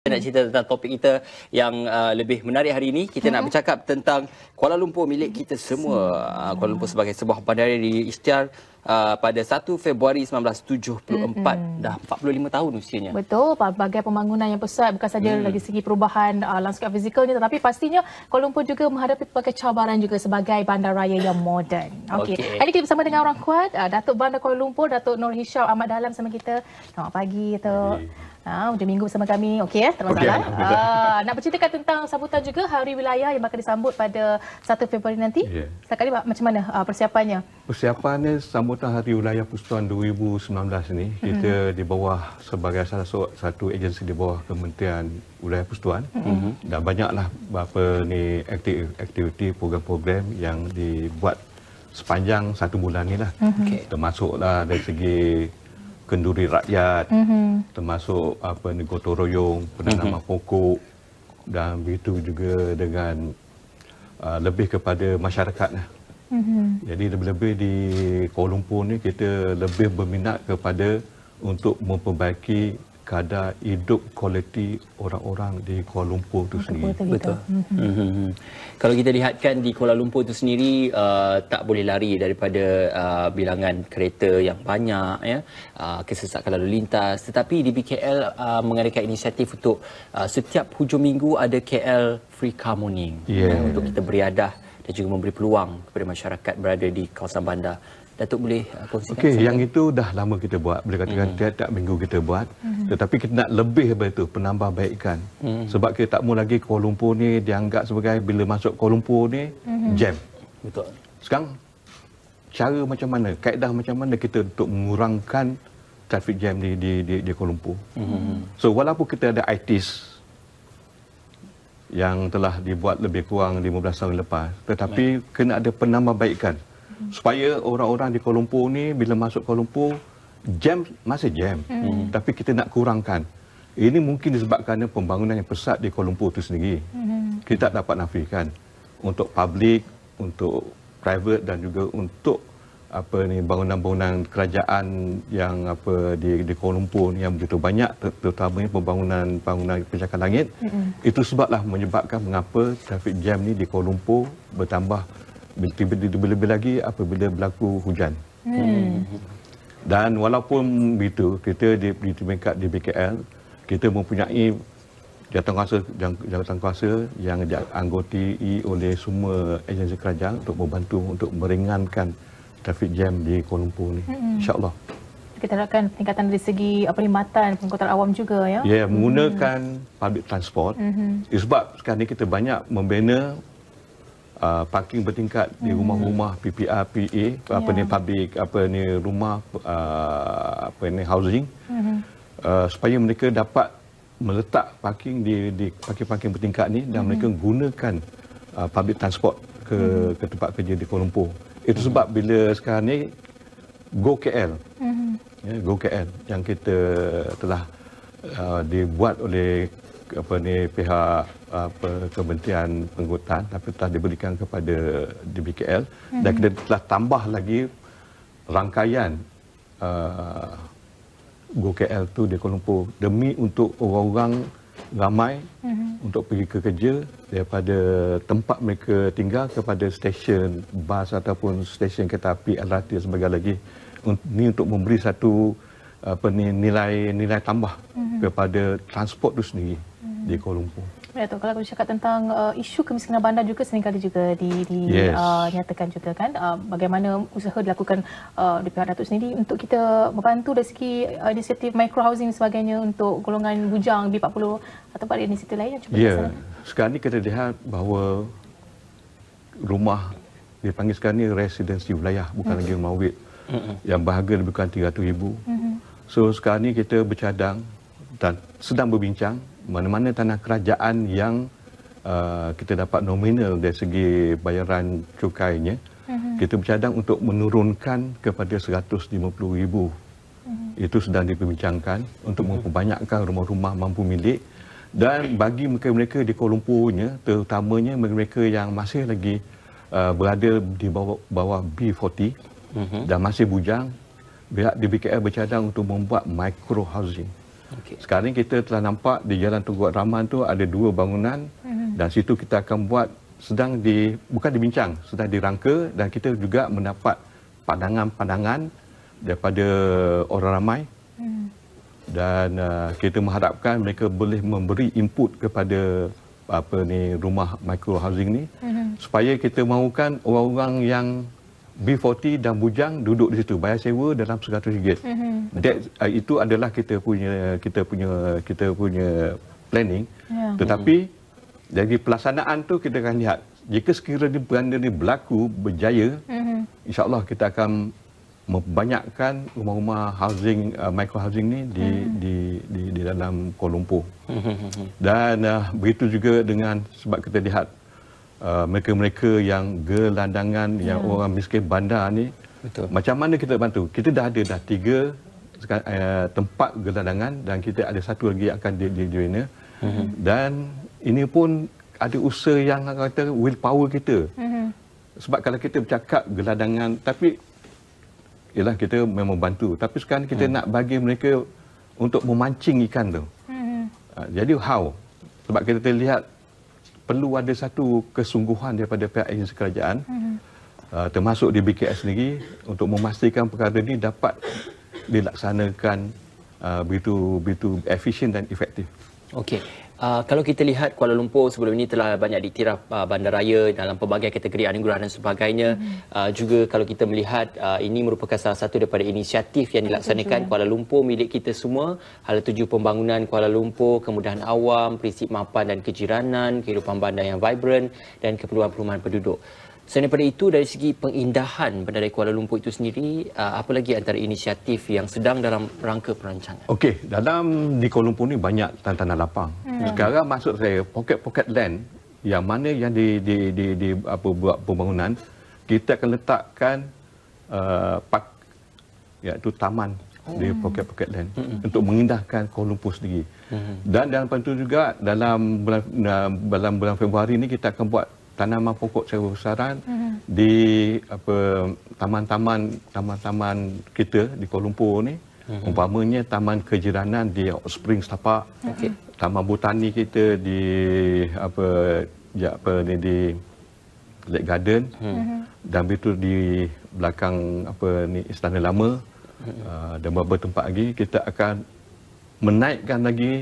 Kita nak cerita tentang topik kita yang uh, lebih menarik hari ini. Kita hmm. nak mm-hmm. bercakap tentang Kuala Lumpur milik kita semua. Mm-hmm. Uh, Kuala Lumpur sebagai sebuah bandar di Istiar uh, pada 1 Februari 1974. Hmm. Dah 45 tahun usianya. Betul. Pelbagai pembangunan yang besar, Bukan saja hmm. dari segi perubahan uh, landscape fizikalnya. Tetapi pastinya Kuala Lumpur juga menghadapi pelbagai cabaran juga sebagai bandar raya yang moden. Okey. Okay. Hari ini kita bersama dengan orang kuat. Uh, Datuk Bandar Kuala Lumpur, Datuk Nur Hisham Ahmad Dalam sama kita. Selamat pagi, Datuk. Hey. Ha, hujung minggu bersama kami. Okey, eh, tak masalah. Okay, nak berceritakan tentang sambutan juga Hari Wilayah yang akan disambut pada 1 Februari nanti. Yeah. Setakat ini macam mana ha, persiapannya? Persiapannya sambutan Hari Wilayah Pustuan 2019 ini, kita mm-hmm. di bawah sebagai salah satu agensi di bawah Kementerian Wilayah Pustuan. Mm-hmm. Dan banyaklah beberapa ni aktiviti, program-program yang dibuat sepanjang satu bulan inilah. Mm-hmm. Okay. Termasuklah dari segi kenduri rakyat mm -hmm. termasuk apa ni gotong royong penanaman mm -hmm. pokok dan begitu juga dengan uh, lebih kepada masyarakat mm -hmm. jadi lebih-lebih di Kuala Lumpur ni kita lebih berminat kepada untuk memperbaiki kadar hidup kualiti orang-orang di Kuala Lumpur itu sendiri. Betul. Mm-hmm. Kalau kita lihatkan di Kuala Lumpur itu sendiri uh, tak boleh lari daripada uh, bilangan kereta yang banyak ya, uh, kesesakan lalu lintas. Tetapi di BKL uh, mengadakan inisiatif untuk uh, setiap hujung minggu ada KL Free Car Morning yeah. untuk kita beriadah dan juga memberi peluang kepada masyarakat berada di kawasan bandar Datuk boleh uh, kongsikan. Okey, yang itu dah lama kita buat. Boleh katakan mm. tiap-tiap minggu kita buat. Mm. Tetapi kita nak lebih daripada itu, penambahbaikan. Mm. Sebab kita tak mahu lagi Kuala Lumpur ni dianggap sebagai bila masuk Kuala Lumpur ni, mm. jam. Betul. Sekarang, cara macam mana, kaedah macam mana kita untuk mengurangkan traffic jam di di di, di Kuala Lumpur. Mm. So, walaupun kita ada ITIS, yang telah dibuat lebih kurang 15 tahun lepas tetapi Baik. kena ada penambahbaikan supaya orang-orang di Kuala Lumpur ni bila masuk Kuala Lumpur jam masih jam hmm. tapi kita nak kurangkan ini mungkin disebabkan pembangunan yang pesat di Kuala Lumpur itu sendiri hmm. kita tak dapat nafikan untuk public untuk private dan juga untuk apa ni bangunan-bangunan kerajaan yang apa di di Kuala Lumpur yang begitu banyak terutamanya pembangunan bangunan pencakar langit hmm. itu sebablah menyebabkan mengapa traffic jam ni di Kuala Lumpur bertambah lebih-lebih lagi apabila berlaku hujan. Hmm. Dan walaupun begitu, kita di, di di BKL, kita mempunyai jawatankuasa jawatankuasa yang dianggoti oleh semua agensi kerajaan untuk membantu untuk meringankan trafik jam di Kuala Lumpur ni. Hmm. InsyaAllah. Kita harapkan peningkatan dari segi perkhidmatan pengkotaan awam juga ya. Ya, yeah, hmm. menggunakan hmm. public transport. Hmm. Sebab sekarang ni kita banyak membina uh, parking bertingkat hmm. di rumah-rumah PPR PA apa ni ya. public apa ni rumah uh, apa ni housing hmm. uh, supaya mereka dapat meletak parking di di parking-parking bertingkat ni dan hmm. mereka gunakan uh, public transport ke hmm. ke tempat kerja di Kuala Lumpur. Itu sebab bila sekarang ni Go KL. Hmm. Ya, Go KL yang kita telah uh, dibuat oleh apa ni pihak apa Kementerian Penghutan tapi telah diberikan kepada DBKL hmm dan mhm. kita telah tambah lagi rangkaian uh, GoKL tu di Kuala Lumpur demi untuk orang-orang ramai hmm untuk pergi ke kerja daripada tempat mereka tinggal kepada stesen bas ataupun stesen kereta api LRT dan sebagainya lagi ini untuk memberi satu apa ni nilai nilai tambah mm-hmm. kepada transport tu sendiri di Kuala Lumpur. Betul. Ya, kalau kita cakap tentang uh, isu kemiskinan bandar juga seringkali juga di, di yes. uh, nyatakan juga kan uh, bagaimana usaha dilakukan uh, di pihak Datuk sendiri untuk kita membantu dari segi uh, inisiatif micro housing sebagainya untuk golongan bujang B40 atau pada inisiatif lain yang yeah. Sekarang ini kita lihat bahawa rumah dipanggil sekarang ni residensi wilayah bukan hmm lagi rumah wit hmm yang berharga lebih kurang 300,000. hmm So sekarang ini kita bercadang dan sedang berbincang mana-mana tanah kerajaan yang uh, kita dapat nominal dari segi bayaran cukainya mhm. kita bercadang untuk menurunkan kepada 150 ribu. Mhm. Itu sedang diperbincangkan untuk mhm. memperbanyakkan rumah-rumah mampu milik dan bagi mereka-mereka di Kuala Lumpurnya, terutamanya mereka yang masih lagi uh, berada di bawah, bawah B40 dan masih bujang, pihak DBKL bercadang untuk membuat micro housing. Okay. Sekarang kita telah nampak di Jalan Tunggu Wat Rahman tu ada dua bangunan hmm. dan situ kita akan buat sedang di bukan dibincang, sudah dirangka dan kita juga mendapat pandangan-pandangan daripada orang ramai. Hmm. Dan uh, kita mengharapkan mereka boleh memberi input kepada apa ni rumah micro housing ni hmm. supaya kita mahukan orang-orang yang B40 dan bujang duduk di situ bayar sewa dalam 100 ringgit. Mm-hmm. That uh, itu adalah kita punya kita punya kita punya planning. Yeah. Tetapi mm-hmm. dari pelaksanaan tu kita akan lihat jika sekiranya perkara ini berlaku berjaya, mm-hmm. insya-Allah kita akan membanyakkan rumah-rumah housing uh, micro housing ni di, mm-hmm. di di di dalam Kuala Lumpur. Mhm, mhm, mhm. Dan uh, begitu juga dengan sebab kita lihat Uh, mereka-mereka uh, yang gelandangan, yeah. yang hmm. orang miskin bandar ni. Betul. Macam mana kita bantu? Kita dah ada dah tiga uh, tempat gelandangan dan kita ada satu lagi akan di di hmm Dan ini pun ada usaha yang kata willpower kita. hmm Sebab kalau kita bercakap gelandangan tapi ialah kita memang bantu tapi sekarang kita mm. nak bagi mereka untuk memancing ikan tu. hmm Uh, jadi how? Sebab kita terlihat perlu ada satu kesungguhan daripada pihak agensi kerajaan mm-hmm. uh, termasuk di BKS sendiri untuk memastikan perkara ini dapat dilaksanakan uh, begitu begitu efisien dan efektif. Okey. Uh, kalau kita lihat Kuala Lumpur sebelum ini telah banyak ditiraf uh, bandaraya dalam pelbagai kategori anugerah dan sebagainya. mm Uh, juga kalau kita melihat uh, ini merupakan salah satu daripada inisiatif yang dilaksanakan Kuala Lumpur milik kita semua. Hal tujuh pembangunan Kuala Lumpur, kemudahan awam, prinsip mapan dan kejiranan, kehidupan bandar yang vibrant dan keperluan perumahan penduduk. Selain daripada itu, dari segi pengindahan Bandar Kuala Lumpur itu sendiri, uh, apa lagi antara inisiatif yang sedang dalam rangka perancangan? Okey, dalam di Kuala Lumpur ini banyak tanah-tanah lapang. Hmm. Sekarang maksud saya, poket-poket land yang mana yang di, di, di, di apa buat pembangunan, kita akan letakkan uh, park, iaitu ya, taman di hmm. poket-poket land hmm. untuk mengindahkan Kuala Lumpur sendiri. Hmm. Dan dalam itu juga dalam bulan, dalam bulan Februari ini kita akan buat tanaman pokok secara besaran mm -hmm. di apa taman-taman taman-taman kita di Kuala Lumpur ni mm -hmm. umpamanya taman kejiranan di Springs Tapak okay. taman botani kita di apa ya apa ni di Lake Garden mm -hmm. dan betul di belakang apa ni istana lama mm -hmm. uh, dan beberapa tempat lagi kita akan menaikkan lagi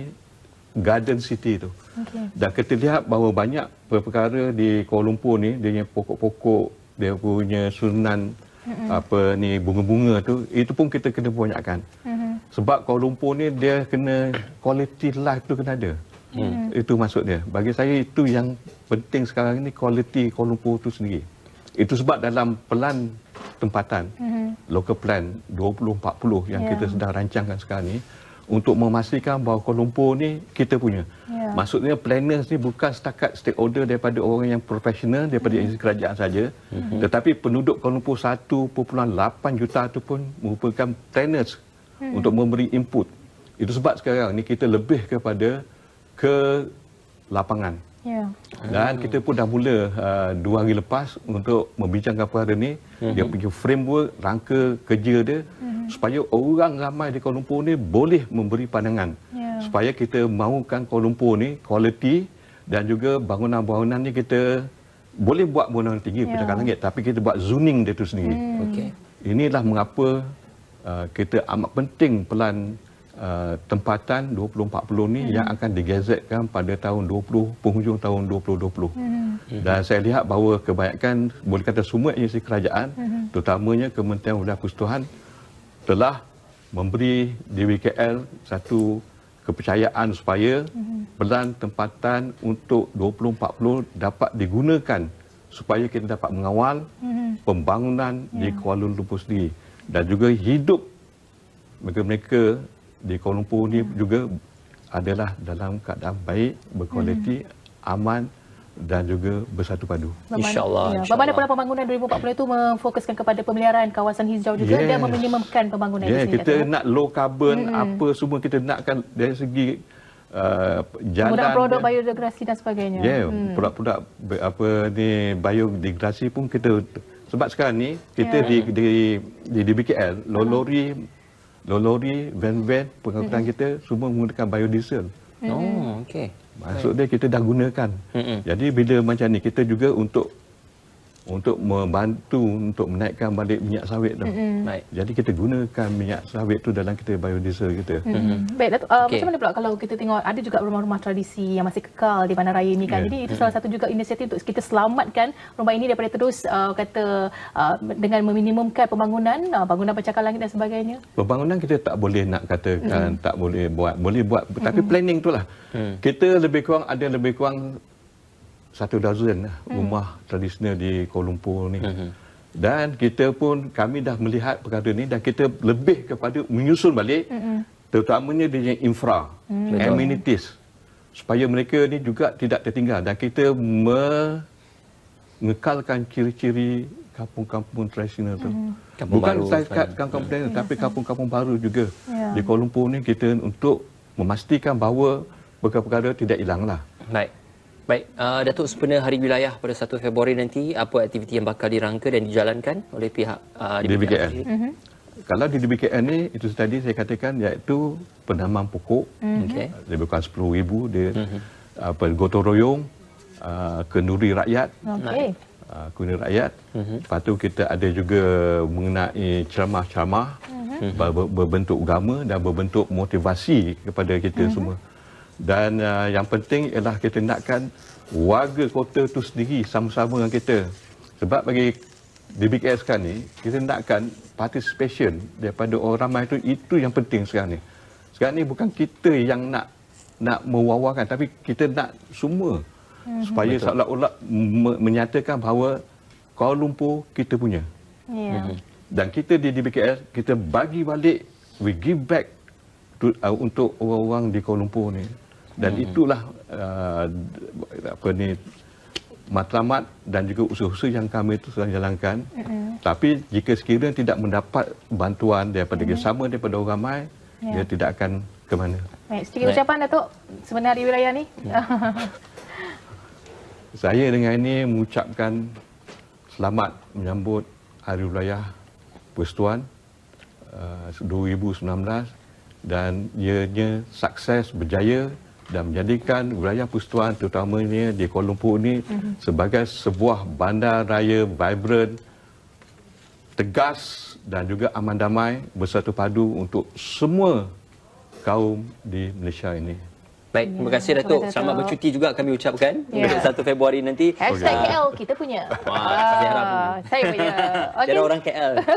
Garden City tu. Okay. Dan kita lihat bahawa banyak perkara di Kuala Lumpur ni, dia punya pokok-pokok, dia punya sunan mm-hmm. apa ni bunga-bunga tu, itu pun kita kena banyakkan. Mm-hmm. Sebab Kuala Lumpur ni dia kena quality life tu kena ada. Mm-hmm. Mm. Itu maksud dia. Bagi saya itu yang penting sekarang ni quality Kuala Lumpur tu sendiri. Itu sebab dalam pelan tempatan, mm-hmm. local plan 2040 yang yeah. kita sedang rancangkan sekarang ni, untuk memastikan bahawa Kuala Lumpur ni kita punya. Ya. Maksudnya planners ni bukan setakat stakeholder daripada orang yang profesional daripada mm. institusi kerajaan saja mm-hmm. tetapi penduduk Kuala Lumpur 1.8 juta tu pun merupakan planners mm. untuk memberi input. Itu sebab sekarang ni kita lebih kepada ke lapangan. Ya. Dan kita pun dah mula uh, dua hari lepas untuk membincangkan perkara ini. hmm Dia punya framework, rangka kerja dia hmm supaya orang ramai di Kuala Lumpur ni boleh memberi pandangan. Yeah. Supaya kita mahukan Kuala Lumpur ini quality dan juga bangunan-bangunan ni kita boleh buat bangunan tinggi yeah. Ya. pencakar langit tapi kita buat zoning dia tu sendiri. Mm. Okay. Inilah mengapa uh, kita amat penting pelan Uh, tempatan 2040 ni hmm. yang akan digazetkan pada tahun 20 penghujung tahun 2020. Hmm. Dan saya lihat bahawa kebanyakan boleh kata semua agensi kerajaan hmm. terutamanya Kementerian Wilayah Kustuhan telah memberi DWKL satu kepercayaan supaya hmm. pelan tempatan untuk 2040 dapat digunakan supaya kita dapat mengawal hmm. pembangunan yeah. di hmm. Kuala Lumpur sendiri dan juga hidup mereka-mereka di Kuala Lumpur ni hmm. juga adalah dalam keadaan baik, berkualiti, hmm. aman dan juga bersatu padu. InsyaAllah. Ya. Insya Bagaimana pembangunan 2040 itu memfokuskan kepada pemeliharaan kawasan hijau juga yes. dan meminimumkan pembangunan yes. di sini. Kita nak low carbon, hmm. apa semua kita nakkan dari segi uh, jalan. Mudah produk biodegradasi dan sebagainya. Ya, yeah. hmm. produk-produk apa ni biodegradasi pun kita sebab sekarang ni kita yeah. di, di, di, di BKL, lori hmm lori, van-van, pengangkutan mm-hmm. kita semua menggunakan biodiesel. Mm-hmm. Oh, okey. Maksud dia kita dah gunakan. Mm-hmm. Jadi bila macam ni kita juga untuk untuk membantu untuk menaikkan balik minyak sawit tu. Mm-hmm. Baik. Jadi kita gunakan minyak sawit tu dalam kita biodiesel kita. Mm-hmm. Baik, Datuk, uh, okay. macam mana pula kalau kita tengok ada juga rumah-rumah tradisi yang masih kekal di bandar raya ni kan. Yeah. Jadi itu salah satu juga inisiatif untuk kita selamatkan rumah ini daripada terus uh, kata uh, dengan meminimumkan pembangunan, uh, bangunan pencakar langit dan sebagainya. Pembangunan kita tak boleh nak katakan mm-hmm. tak boleh buat. Boleh buat tapi mm-hmm. planning itulah. Mm. Kita lebih kurang ada lebih kurang satu dozen rumah hmm. tradisional di Kuala Lumpur ni. Hmm. Dan kita pun kami dah melihat perkara ni dan kita lebih kepada menyusun balik hmm. terutamanya dengan infra, hmm. amenities supaya mereka ni juga tidak tertinggal dan kita mengekalkan ciri-ciri kampung-kampung tradisional tu. Hmm. Bukan setakat kampung mhm. tradisional yeah. tapi kampung-kampung baru juga. Yeah. Di Kuala Lumpur ni kita untuk memastikan bahawa perkara-perkara tidak hilanglah. Baik. Like. Baik, uh, Datuk Sempena Hari Wilayah pada 1 Februari nanti, apa aktiviti yang bakal dirangka dan dijalankan oleh pihak uh, DBKN? Mm -hmm. Kalau di DBKN ni, itu tadi saya katakan iaitu penaman pokok, mhm. okay. uh, lebih kurang RM10,000, dia mm -hmm. apa, gotong royong, uh, kenuri rakyat, okay. uh, kenuri rakyat. Mm -hmm. Lepas tu kita ada juga mengenai ceramah-ceramah mm -hmm. ber berbentuk agama dan berbentuk motivasi kepada kita mm -hmm. semua dan uh, yang penting ialah kita nakkan warga kota tu sendiri sama-sama dengan kita sebab bagi DBKS sekarang ni kita nakkan participation daripada orang ramai itu itu yang penting sekarang ni sekarang ni bukan kita yang nak nak mewawakan tapi kita nak semua hmm supaya seolah-olah me- menyatakan bahawa Kuala Lumpur kita punya yeah. hmm dan kita di DBKS kita bagi balik we give back to, uh, untuk orang-orang di Kuala Lumpur ni dan hmm. itulah uh, apa ni matlamat dan juga usaha-usaha yang kami itu sedang jalankan hmm. tapi jika sekiranya tidak mendapat bantuan daripada hmm. sama daripada orang ramai ya. dia tidak akan ke mana baik sedikit ucapan Datuk sebenarnya wilayah ni ya. saya dengan ini mengucapkan selamat menyambut hari wilayah Persetuan uh, 2019 dan ianya sukses berjaya dan menjadikan wilayah persekutuan terutamanya di Kuala Lumpur ini mm -hmm. sebagai sebuah bandar raya vibrant, tegas dan juga aman damai bersatu padu untuk semua kaum di Malaysia ini. Baik, terima kasih ya, Datuk. Selamat Datuk. bercuti juga kami ucapkan untuk 1 ya. Februari nanti. Hashtag okay. KL kita punya. Wah, saya harap. Ah, saya punya. Okay. Jadi orang KL.